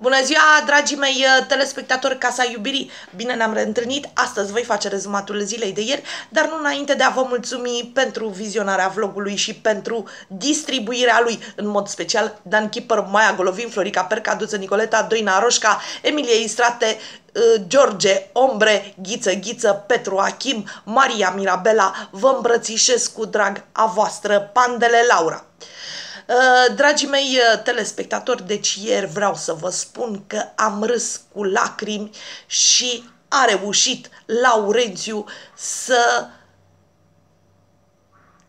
Bună ziua, dragii mei uh, telespectatori Casa Iubirii! Bine ne-am reîntâlnit! Astăzi voi face rezumatul zilei de ieri, dar nu înainte de a vă mulțumi pentru vizionarea vlogului și pentru distribuirea lui, în mod special Dan Kipper, Maia Golovin, Florica Perca, Duță Nicoleta, Doina Roșca, Emilie Istrate, uh, George Ombre, Ghiță Ghiță, Petru Achim, Maria Mirabela, vă îmbrățișez cu drag a voastră, Pandele Laura! Uh, dragii mei uh, telespectatori, deci ieri vreau să vă spun că am râs cu lacrimi și a reușit Laurențiu să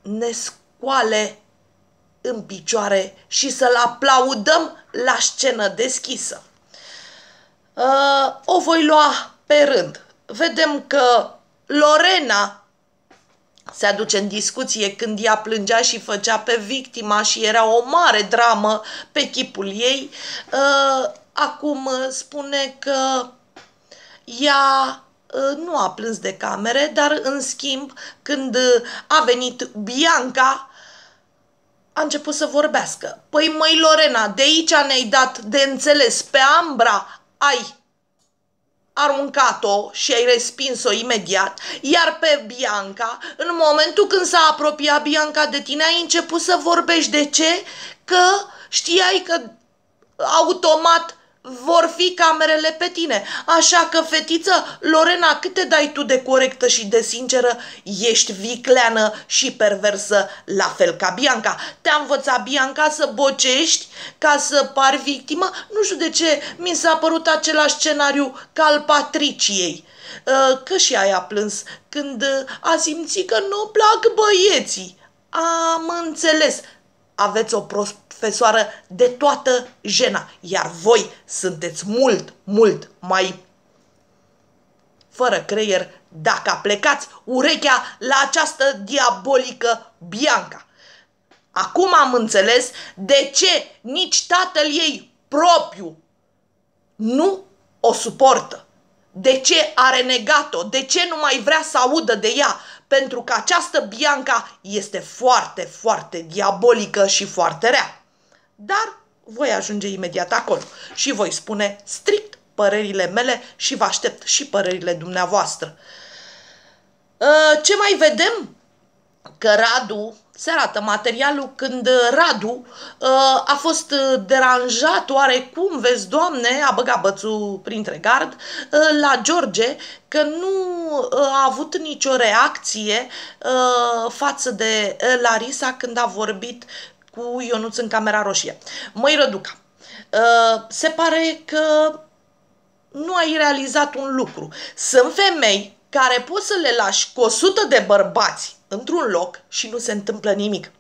ne scoale în picioare și să-l aplaudăm la scenă deschisă. Uh, o voi lua pe rând. Vedem că Lorena se aduce în discuție când ea plângea și făcea pe victima și era o mare dramă pe chipul ei, uh, acum uh, spune că ea uh, nu a plâns de camere, dar în schimb, când a venit Bianca, a început să vorbească. Păi măi Lorena, de aici ne-ai dat de înțeles pe Ambra, ai aruncat-o și ai respins-o imediat, iar pe Bianca, în momentul când s-a apropiat Bianca de tine, ai început să vorbești de ce? Că știai că automat vor fi camerele pe tine. Așa că, fetiță, Lorena, cât te dai tu de corectă și de sinceră, ești vicleană și perversă, la fel ca Bianca. Te-a învățat Bianca să bocești ca să pari victimă? Nu știu de ce mi s-a părut același scenariu ca al Patriciei ă, că și aia a plâns când ă, a simțit că nu plac băieții. Am înțeles. Aveți o prost pe de toată jena, iar voi sunteți mult, mult mai fără creier dacă plecați urechea la această diabolică Bianca. Acum am înțeles de ce nici tatăl ei propriu nu o suportă. De ce a renegat-o? De ce nu mai vrea să audă de ea? Pentru că această Bianca este foarte, foarte diabolică și foarte rea dar voi ajunge imediat acolo și voi spune strict părerile mele și vă aștept și părerile dumneavoastră. Ă, ce mai vedem? Că Radu, se arată materialul când ă, Radu ă, a fost deranjat oarecum, vezi, doamne, a băgat bățul printre gard, la George că nu a avut nicio reacție față de Larisa când a vorbit cu Ionuț în camera roșie. Măi, Răduca, ă, se pare că nu ai realizat un lucru. Sunt femei care poți să le lași cu 100 de bărbați într-un loc și nu se întâmplă nimic.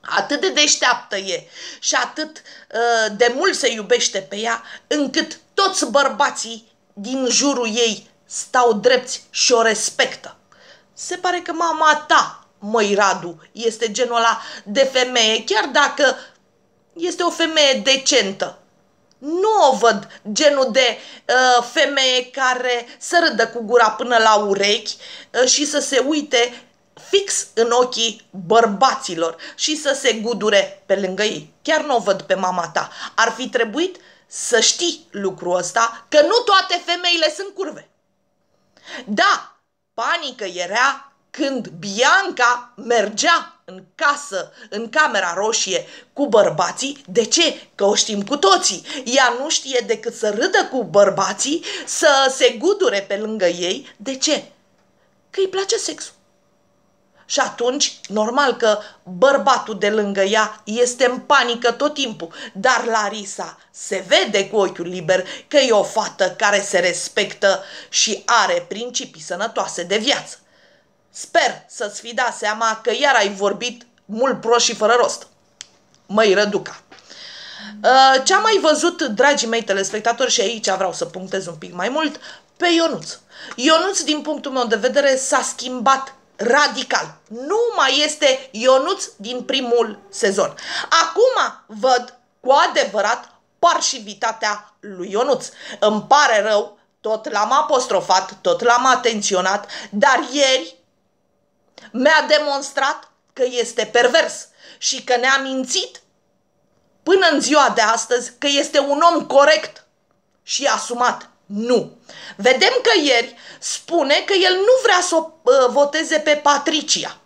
Atât de deșteaptă e și atât ă, de mult se iubește pe ea, încât toți bărbații din jurul ei stau drepți și o respectă. Se pare că mama ta măi Radu, este genul ăla de femeie, chiar dacă este o femeie decentă. Nu o văd genul de uh, femeie care să râdă cu gura până la urechi uh, și să se uite fix în ochii bărbaților și să se gudure pe lângă ei. Chiar nu o văd pe mama ta. Ar fi trebuit să știi lucrul ăsta, că nu toate femeile sunt curve. Da, panică era când Bianca mergea în casă, în camera roșie cu bărbații. De ce? Că o știm cu toții. Ea nu știe decât să râdă cu bărbații, să se gudure pe lângă ei. De ce? Că îi place sexul. Și atunci, normal că bărbatul de lângă ea este în panică tot timpul, dar Larisa se vede cu ochiul liber că e o fată care se respectă și are principii sănătoase de viață. Sper să-ți fi dat seama că iar ai vorbit mult prost și fără rost. Măi, Răduca! Uh, ce am mai văzut, dragii mei telespectatori, și aici vreau să punctez un pic mai mult, pe Ionuț. Ionuț, din punctul meu de vedere, s-a schimbat radical. Nu mai este Ionuț din primul sezon. Acum văd cu adevărat parșivitatea lui Ionuț. Îmi pare rău, tot l-am apostrofat, tot l-am atenționat, dar ieri mi-a demonstrat că este pervers și că ne-a mințit până în ziua de astăzi că este un om corect și asumat. Nu. Vedem că ieri spune că el nu vrea să o uh, voteze pe Patricia.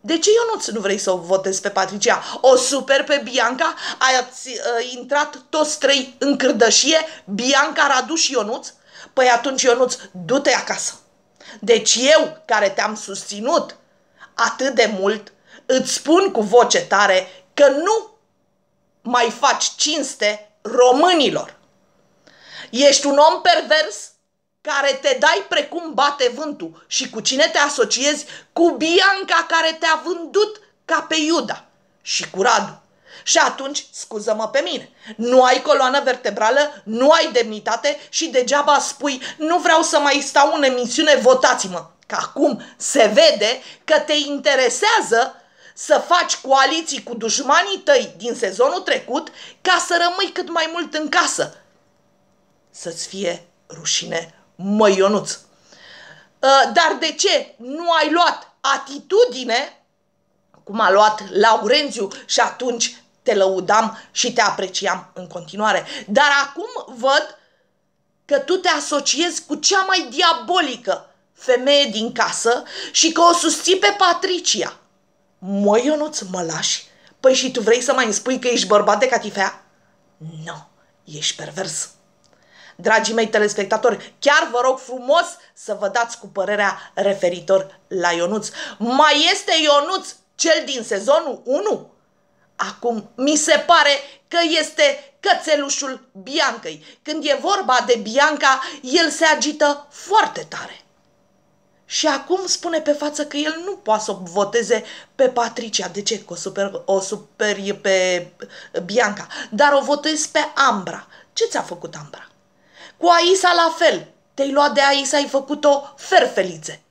De ce eu nu vrei să o votezi pe Patricia? O super pe Bianca? Ați uh, intrat toți trei în cârdășie? Bianca, Radu și Ionuț? Păi atunci Ionuț, du-te acasă! Deci eu, care te-am susținut atât de mult, îți spun cu voce tare că nu mai faci cinste românilor. Ești un om pervers care te dai precum bate vântul și cu cine te asociezi? Cu Bianca care te-a vândut ca pe Iuda și cu Radu. Și atunci, scuză-mă pe mine, nu ai coloană vertebrală, nu ai demnitate și degeaba spui nu vreau să mai stau în emisiune, votați-mă. Că acum se vede că te interesează să faci coaliții cu dușmanii tăi din sezonul trecut ca să rămâi cât mai mult în casă. Să-ți fie rușine, mă Ionuț. Ă, dar de ce nu ai luat atitudine cum a luat Laurențiu și atunci te lăudam și te apreciam în continuare. Dar acum văd că tu te asociezi cu cea mai diabolică femeie din casă și că o susții pe Patricia. Mă, Ionuț, mă lași? Păi și tu vrei să mai îmi spui că ești bărbat de catifea? Nu, no, ești pervers. Dragii mei telespectatori, chiar vă rog frumos să vă dați cu părerea referitor la Ionuț. Mai este Ionuț cel din sezonul 1? Acum mi se pare că este cățelușul Biancăi. Când e vorba de Bianca, el se agită foarte tare. Și acum spune pe față că el nu poate să o voteze pe Patricia. De ce? Că o super, o super pe Bianca. Dar o votez pe Ambra. Ce ți-a făcut Ambra? Cu Aisa la fel. Te-ai luat de Aisa, ai făcut-o ferfelițe.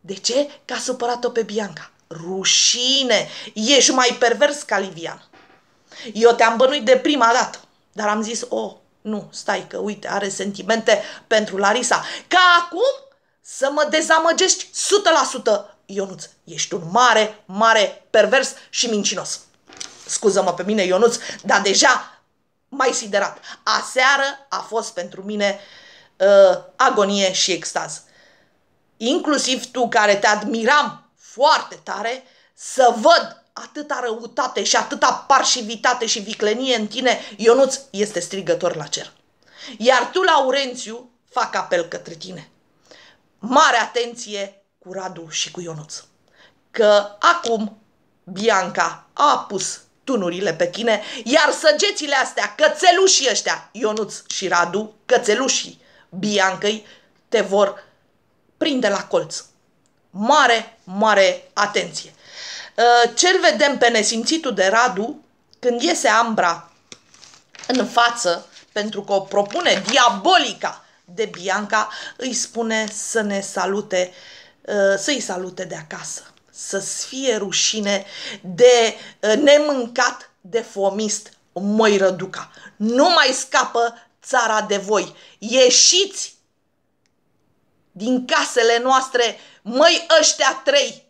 De ce? Că a supărat-o pe Bianca rușine, ești mai pervers ca Livian. Eu te-am bănuit de prima dată, dar am zis, oh, nu, stai că uite, are sentimente pentru Larisa. Ca acum să mă dezamăgești 100%. Ionuț, ești un mare, mare pervers și mincinos. Scuză-mă pe mine, Ionuț, dar deja mai siderat. Aseară a fost pentru mine uh, agonie și extaz. Inclusiv tu care te admiram foarte tare să văd atâta răutate și atâta parșivitate și viclenie în tine, Ionuț este strigător la cer. Iar tu, Laurențiu, fac apel către tine. Mare atenție cu Radu și cu Ionuț. Că acum Bianca a pus tunurile pe tine, iar săgețile astea, cățelușii ăștia, Ionuț și Radu, cățelușii Biancăi, te vor prinde la colț mare, mare atenție. Uh, cel vedem pe nesimțitul de Radu când iese Ambra în față pentru că o propune diabolica de Bianca, îi spune să ne salute, uh, să-i salute de acasă. Să-ți fie rușine de uh, nemâncat de fomist, măi răduca. Nu mai scapă țara de voi. Ieșiți din casele noastre Măi ăștia trei,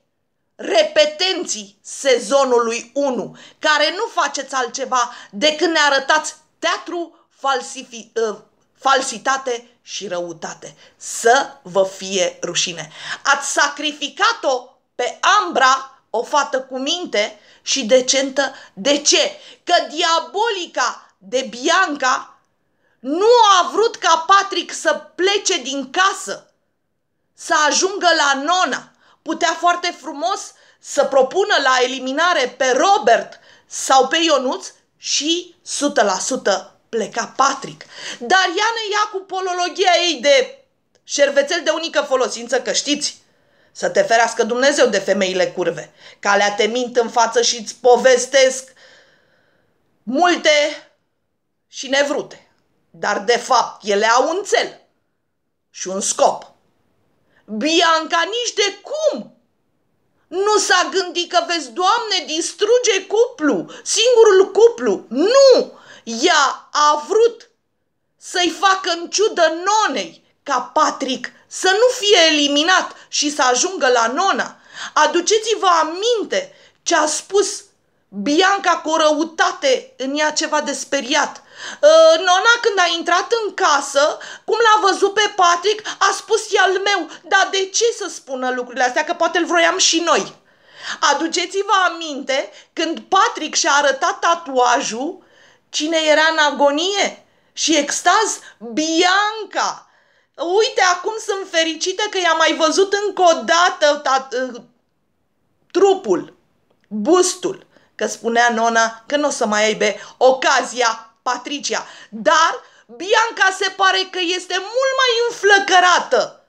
repetenții sezonului 1, care nu faceți altceva decât ne arătați teatru, falsifi, uh, falsitate și răutate. Să vă fie rușine. Ați sacrificat-o pe Ambra, o fată cu minte și decentă. De ce? Că diabolica de Bianca nu a vrut ca Patrick să plece din casă să ajungă la nona. Putea foarte frumos să propună la eliminare pe Robert sau pe Ionuț și 100% pleca Patrick. Dar ea ne ia cu polologia ei de șervețel de unică folosință, că știți, să te ferească Dumnezeu de femeile curve, că alea te mint în față și îți povestesc multe și nevrute. Dar de fapt ele au un cel și un scop Bianca nici de cum! Nu s-a gândit că vezi, Doamne, distruge cuplu, singurul cuplu. Nu! Ea a vrut să-i facă în ciudă nonei ca Patrick să nu fie eliminat și să ajungă la nona. Aduceți-vă aminte ce a spus Bianca cu o răutate în ea ceva de speriat. Ă, nona când a intrat în casă, cum l-a văzut pe Patrick, a spus al meu, dar de ce să spună lucrurile astea, că poate îl vroiam și noi. Aduceți-vă aminte când Patrick și-a arătat tatuajul, cine era în agonie și extaz? Bianca! Uite, acum sunt fericită că i-a mai văzut încă o dată ă, trupul, bustul că spunea nona că nu o să mai aibă ocazia Patricia. Dar Bianca se pare că este mult mai înflăcărată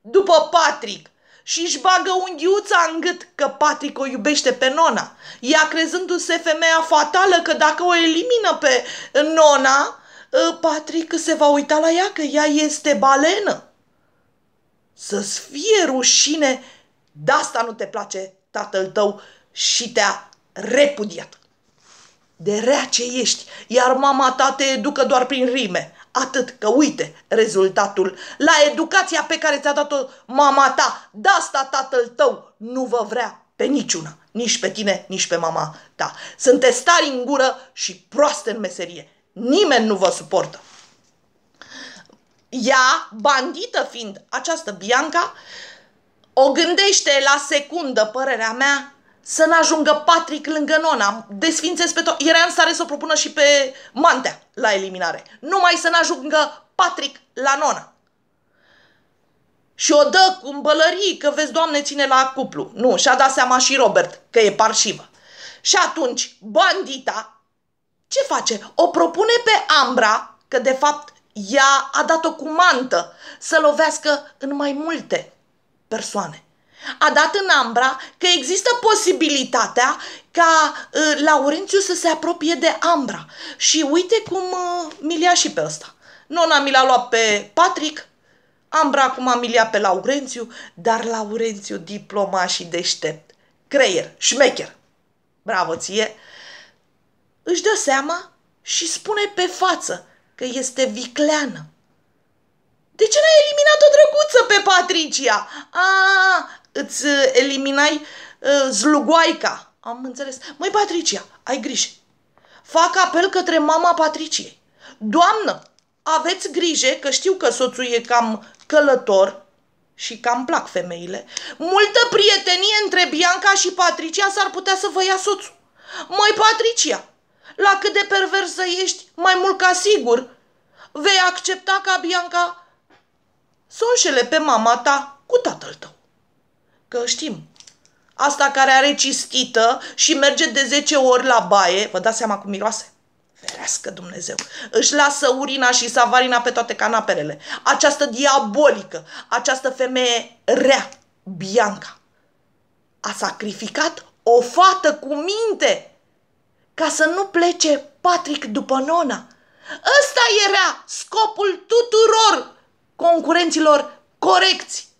după Patrick și își bagă unghiuța în gât că Patrick o iubește pe nona. Ea crezându-se femeia fatală că dacă o elimină pe nona, ă, Patrick se va uita la ea că ea este balenă. Să-ți fie rușine, de asta nu te place tatăl tău și te-a repudiat. De rea ce ești, iar mama ta te educă doar prin rime. Atât că uite rezultatul la educația pe care ți-a dat-o mama ta. De asta tatăl tău nu vă vrea pe niciuna, nici pe tine, nici pe mama ta. Sunteți tari în gură și proaste în meserie. Nimeni nu vă suportă. Ea, bandită fiind această Bianca, o gândește la secundă, părerea mea, să n-ajungă Patrick lângă Nona, desfințez pe tot. Era în stare să o propună și pe Mantea la eliminare. Numai să n-ajungă Patrick la Nona. Și o dă cu îmbălării că vezi, Doamne, ține la cuplu. Nu, și-a dat seama și Robert că e parșivă. Și atunci, bandita, ce face? O propune pe Ambra, că de fapt ea a dat-o cu mantă, să lovească în mai multe persoane a dat în Ambra că există posibilitatea ca uh, ă, Laurențiu să se apropie de Ambra. Și uite cum uh, ă, milia și pe ăsta. Nona mi l-a luat pe Patrick, Ambra acum am milia pe Laurențiu, dar Laurențiu diploma și deștept, creier, șmecher. Bravo ție! Își dă seama și spune pe față că este vicleană. De ce n-ai eliminat-o drăguță pe Patricia? A, îți uh, eliminai uh, zlugoaica. Am înțeles. Măi, Patricia, ai grijă. Fac apel către mama Patriciei. Doamnă, aveți grijă că știu că soțul e cam călător și cam plac femeile. Multă prietenie între Bianca și Patricia s-ar putea să vă ia soțul. Măi, Patricia, la cât de perversă ești, mai mult ca sigur, vei accepta ca Bianca să înșele pe mama ta cu tatăl tău. Că știm. Asta care are cistită și merge de 10 ori la baie, vă dați seama cum miroase? Ferească Dumnezeu! Își lasă urina și savarina pe toate canaperele. Această diabolică, această femeie rea, Bianca, a sacrificat o fată cu minte ca să nu plece Patrick după nona. Ăsta era scopul tuturor concurenților corecți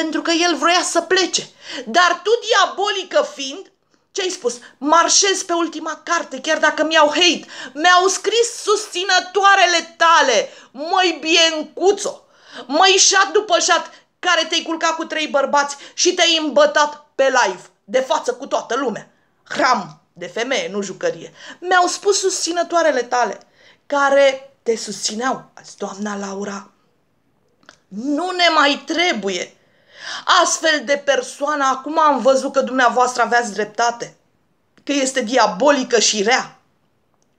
pentru că el vroia să plece. Dar tu, diabolică fiind, ce ai spus? Marșez pe ultima carte, chiar dacă mi-au hate. Mi-au scris susținătoarele tale. Măi biencuțo, măi șat după șat, care te-ai culcat cu trei bărbați și te-ai îmbătat pe live, de față cu toată lumea. Ram, de femeie, nu jucărie. Mi-au spus susținătoarele tale, care te susțineau. Azi, doamna Laura, nu ne mai trebuie Astfel de persoană, acum am văzut că dumneavoastră aveați dreptate, că este diabolică și rea.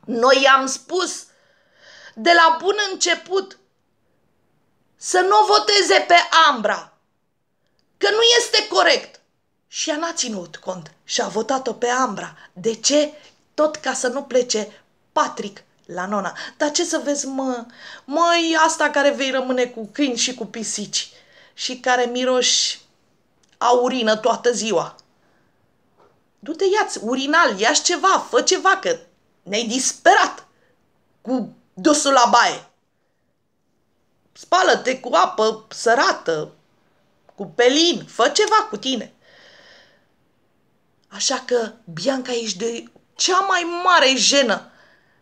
Noi i-am spus de la bun început să nu voteze pe Ambra, că nu este corect. Și ea n-a ținut cont și a votat-o pe Ambra. De ce? Tot ca să nu plece Patrick la nona. Dar ce să vezi, mă, măi, asta care vei rămâne cu câini și cu pisici și care miroși a urină toată ziua. Du-te, ia-ți urinal, ia ceva, fă ceva, că ne-ai disperat cu dosul la baie. Spală-te cu apă sărată, cu pelin, fă ceva cu tine. Așa că, Bianca, ești de cea mai mare jenă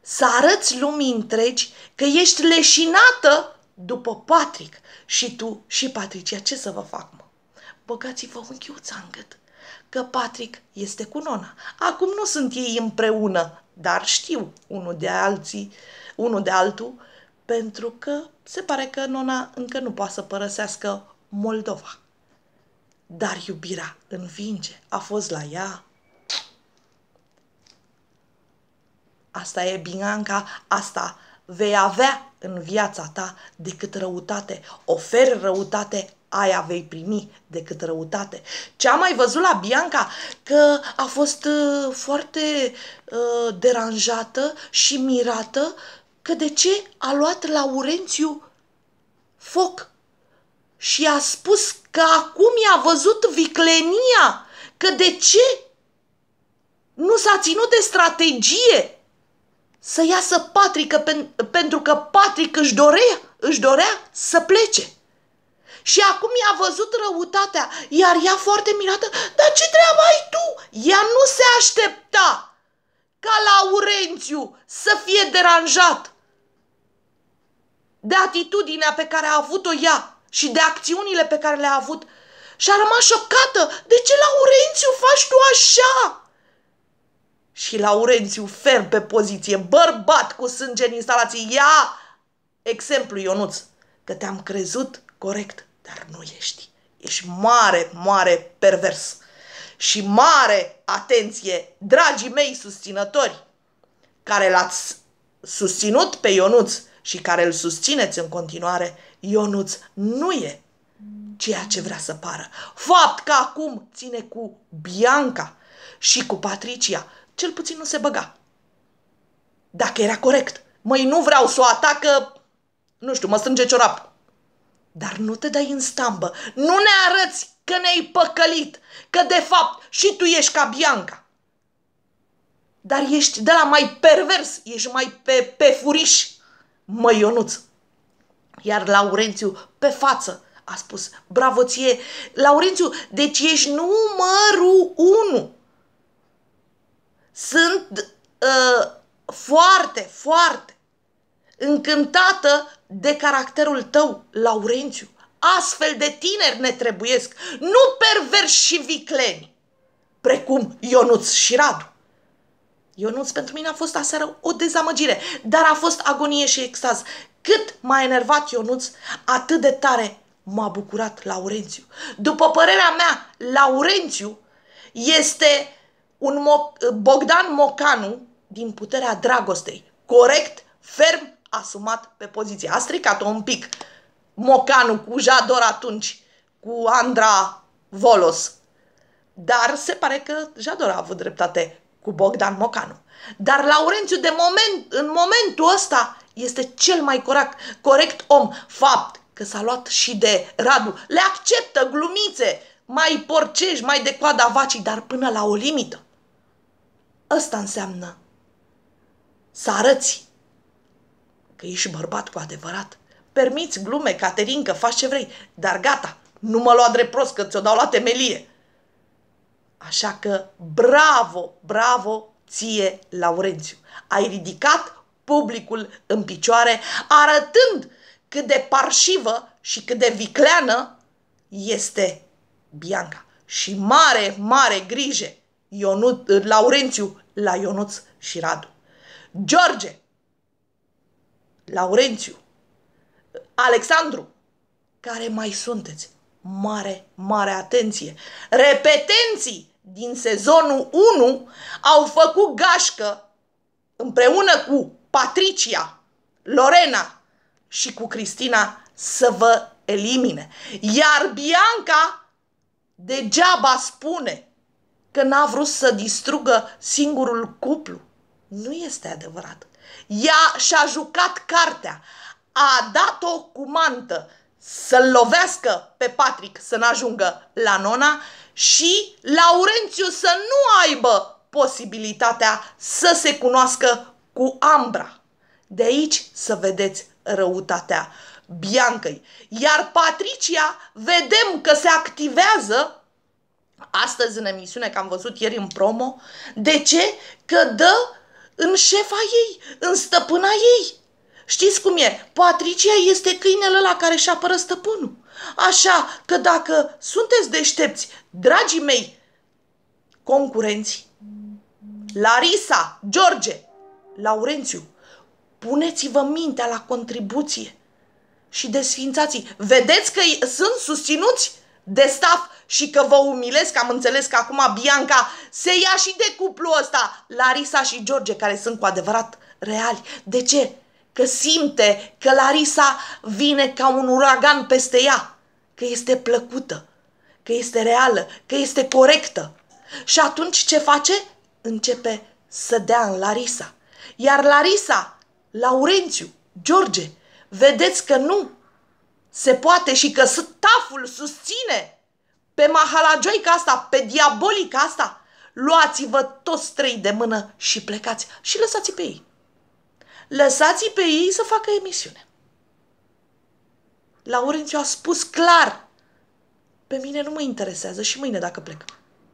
să arăți lumii întregi că ești leșinată după Patrick și tu și Patricia, ce să vă fac, mă? Băgați-vă unghiuța în gât, că Patrick este cu nona. Acum nu sunt ei împreună, dar știu unul de alții, unul de altul, pentru că se pare că nona încă nu poate să părăsească Moldova. Dar iubirea învinge, a fost la ea. Asta e Bianca, asta vei avea în viața ta decât răutate. Oferi răutate, aia vei primi decât răutate. Ce am mai văzut la Bianca? Că a fost uh, foarte uh, deranjată și mirată că de ce a luat Laurențiu foc și a spus că acum i-a văzut viclenia, că de ce nu s-a ținut de strategie să iasă Patrică pen, pentru că Patrick își dorea, își dorea să plece. Și acum i-a văzut răutatea, iar ea foarte mirată, dar ce treabă ai tu? Ea nu se aștepta ca Laurențiu să fie deranjat de atitudinea pe care a avut-o ea și de acțiunile pe care le-a avut și a rămas șocată. De ce, Laurențiu, faci tu așa? și Laurențiu ferm pe poziție, bărbat cu sânge în instalații. Ia exemplu, Ionuț, că te-am crezut corect, dar nu ești. Ești mare, mare pervers. Și mare atenție, dragii mei susținători, care l-ați susținut pe Ionuț și care îl susțineți în continuare, Ionuț nu e ceea ce vrea să pară. Fapt că acum ține cu Bianca și cu Patricia cel puțin nu se băga. Dacă era corect. Măi, nu vreau să o atacă, nu știu, mă strânge ciorap. Dar nu te dai în stambă, nu ne arăți că ne-ai păcălit, că de fapt și tu ești ca Bianca. Dar ești de la mai pervers, ești mai pe, pe furiș, măi Ionuț. Iar Laurențiu, pe față, a spus, bravo ție, Laurențiu, deci ești numărul unu sunt uh, foarte, foarte încântată de caracterul tău, Laurențiu. Astfel de tineri ne trebuiesc, nu perverși și vicleni, precum Ionuț și Radu. Ionuț pentru mine a fost aseară o dezamăgire, dar a fost agonie și extaz. Cât m-a enervat Ionuț, atât de tare m-a bucurat Laurențiu. După părerea mea, Laurențiu este un Mo- Bogdan Mocanu din puterea dragostei. Corect, ferm, asumat pe poziție. A stricat-o un pic Mocanu cu Jador atunci, cu Andra Volos. Dar se pare că Jador a avut dreptate cu Bogdan Mocanu. Dar Laurențiu, de moment, în momentul ăsta, este cel mai corect, corect om. Fapt că s-a luat și de Radu. Le acceptă glumițe, mai porcești, mai de coada vacii, dar până la o limită. Asta înseamnă să arăți că ești bărbat cu adevărat. Permiți glume, Caterin, că faci ce vrei, dar gata, nu mă lua drept prost că ți-o dau la temelie. Așa că bravo, bravo ție, Laurențiu. Ai ridicat publicul în picioare, arătând cât de parșivă și cât de vicleană este Bianca. Și mare, mare grijă, Ionut, Laurențiu la Ionuț și Radu. George, Laurențiu, Alexandru, care mai sunteți? Mare, mare atenție! Repetenții din sezonul 1 au făcut gașcă împreună cu Patricia, Lorena și cu Cristina să vă elimine. Iar Bianca Degeaba spune că n-a vrut să distrugă singurul cuplu. Nu este adevărat. Ea și-a jucat cartea, a dat-o cu mantă să-l lovească pe Patrick să n-ajungă la nona și Laurențiu să nu aibă posibilitatea să se cunoască cu Ambra. De aici să vedeți răutatea Biancăi. Iar Patricia, vedem că se activează astăzi în emisiune, că am văzut ieri în promo, de ce? Că dă în șefa ei, în stăpâna ei. Știți cum e? Patricia este câinele la care și apără stăpânul. Așa că dacă sunteți deștepți, dragii mei, concurenți, Larisa, George, Laurențiu, puneți-vă mintea la contribuție și desfințații. Vedeți că sunt susținuți de staff și că vă umilesc, am înțeles că acum Bianca se ia și de cuplu ăsta, Larisa și George, care sunt cu adevărat reali. De ce? Că simte că Larisa vine ca un uragan peste ea, că este plăcută, că este reală, că este corectă. Și atunci ce face? Începe să dea în Larisa. Iar Larisa, Laurențiu, George, vedeți că nu se poate și că staful susține pe mahalajoica asta, pe diabolica asta, luați-vă toți trei de mână și plecați și lăsați pe ei. lăsați pe ei să facă emisiune. Laurențiu a spus clar, pe mine nu mă interesează și mâine dacă plec.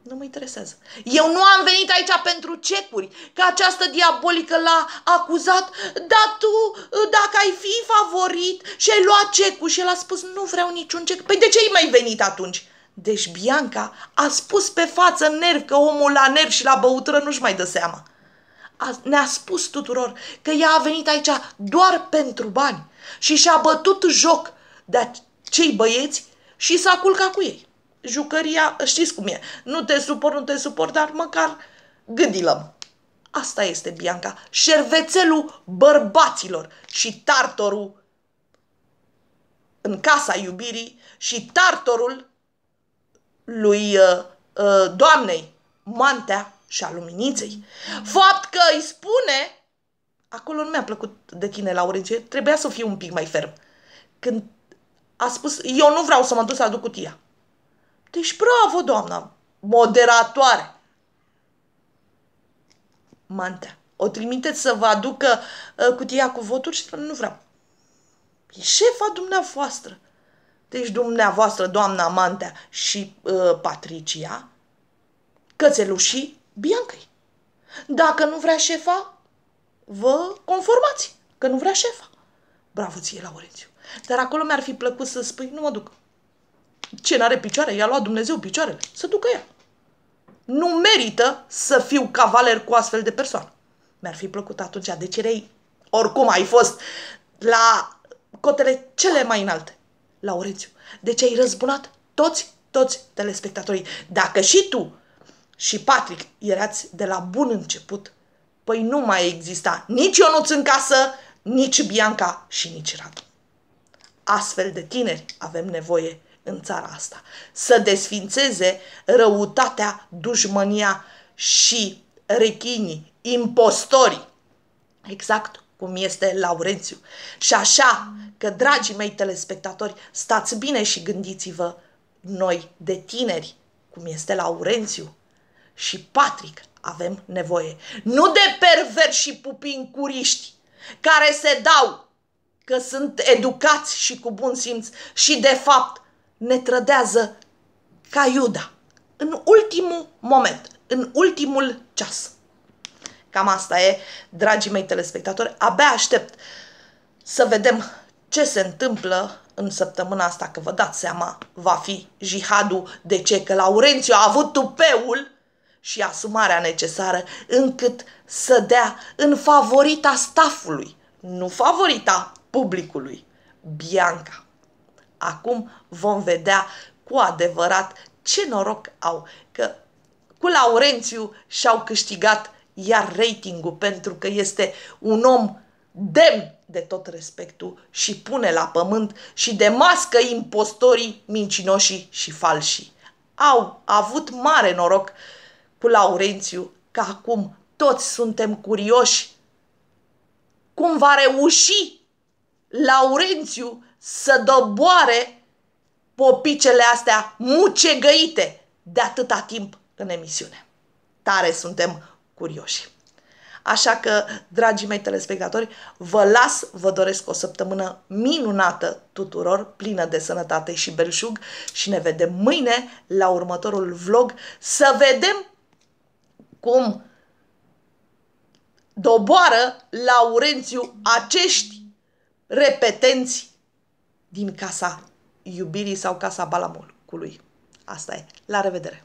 Nu mă interesează. Eu nu am venit aici pentru cecuri, că această diabolică l-a acuzat, dar tu, dacă ai fi favorit și ai luat cecul și el a spus nu vreau niciun cec, păi de ce ai mai venit atunci? Deci Bianca a spus pe față nerv că omul la nerv și la băutură nu-și mai dă seama. A, ne-a spus tuturor că ea a venit aici doar pentru bani și și-a bătut joc de cei băieți și s-a culcat cu ei jucăria, știți cum e, nu te suport, nu te suport, dar măcar gândilăm. Asta este Bianca, șervețelul bărbaților și tartorul în casa iubirii și tartorul lui uh, uh, doamnei, mantea și aluminiței Fapt că îi spune, acolo nu mi-a plăcut de tine, Laurențiu, trebuia să fiu un pic mai ferm. Când a spus, eu nu vreau să mă duc să aduc cutia. Deci bravo, doamna moderatoare! Mantea. O trimiteți să vă aducă uh, cutia cu voturi și spune, nu vreau. E șefa dumneavoastră. Deci dumneavoastră, doamna Mantea și uh, Patricia, cățelușii Biancăi. Dacă nu vrea șefa, vă conformați că nu vrea șefa. Bravo ție, Laurențiu. Dar acolo mi-ar fi plăcut să spui, nu mă duc. Ce n-are picioare? I-a luat Dumnezeu picioarele. Să ducă ea. Nu merită să fiu cavaler cu astfel de persoană. Mi-ar fi plăcut atunci de ce rei? Oricum ai fost la cotele cele mai înalte. la Orențiu. de deci ce ai răzbunat toți, toți telespectatorii? Dacă și tu și Patrick erați de la bun început, păi nu mai exista nici Ionuț în casă, nici Bianca și nici Radu. Astfel de tineri avem nevoie în țara asta, să desfințeze răutatea, dușmânia și rechinii, impostorii, exact cum este Laurențiu. Și așa că, dragii mei telespectatori, stați bine și gândiți-vă noi de tineri, cum este Laurențiu și Patrick, avem nevoie. Nu de perversi și pupini curiști care se dau că sunt educați și cu bun simț și de fapt ne trădează ca Iuda, în ultimul moment, în ultimul ceas. Cam asta e, dragii mei telespectatori. Abia aștept să vedem ce se întâmplă în săptămâna asta, că vă dați seama, va fi jihadul. De ce? Că Laurențiu a avut tupeul și asumarea necesară încât să dea în favorita stafului, nu favorita publicului, Bianca. Acum vom vedea cu adevărat ce noroc au că cu Laurențiu și-au câștigat iar ratingul pentru că este un om demn de tot respectul și pune la pământ și demască impostorii, mincinoșii și falși. Au avut mare noroc cu Laurențiu că acum toți suntem curioși cum va reuși Laurențiu să doboare popicele astea mucegăite de atâta timp în emisiune. Tare suntem curioși! Așa că, dragii mei telespectatori, vă las, vă doresc o săptămână minunată tuturor, plină de sănătate și belșug și ne vedem mâine la următorul vlog să vedem cum doboară Laurențiu acești repetenți din casa iubirii sau casa balamolului. Asta e. La revedere!